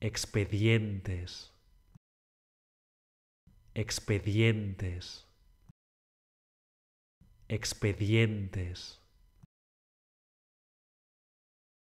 expedientes, expedientes, expedientes.